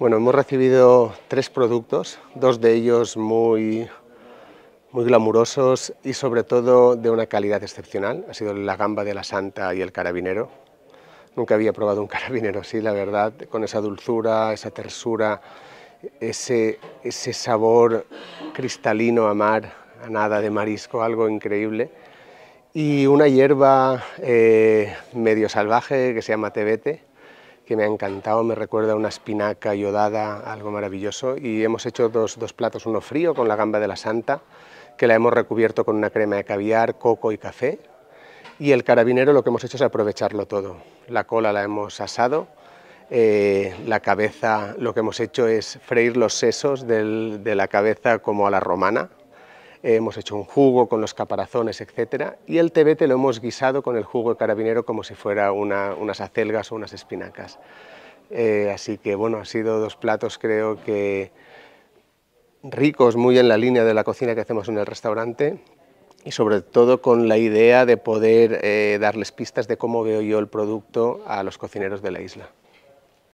Bueno, hemos recibido tres productos, dos de ellos muy, muy glamurosos y sobre todo de una calidad excepcional. Ha sido la gamba de la santa y el carabinero. Nunca había probado un carabinero así, la verdad, con esa dulzura, esa tersura, ese, sabor cristalino a mar, a nada de marisco, algo increíble. Y una hierba eh, medio salvaje que se llama tebete, que me ha encantado, me recuerda a una espinaca yodada, algo maravilloso, y hemos hecho dos, platos, uno frío con la gamba de la santa, que la hemos recubierto con una crema de caviar, coco y café, y el carabinero lo que hemos hecho es aprovecharlo todo. La cola la hemos asado, eh, la cabeza, lo que hemos hecho es freír los sesos de la cabeza como a la romana, eh, hemos hecho un jugo con los caparazones, etc. Y el tebete lo hemos guisado con el jugo de carabinero como si fuera unas acelgas o unas espinacas. Eh, así que bueno, han sido dos platos creo que ricos, muy en la línea de la cocina que hacemos en el restaurante y sobre todo con la idea de poder eh, darles pistas de cómo veo yo el producto a los cocineros de la isla.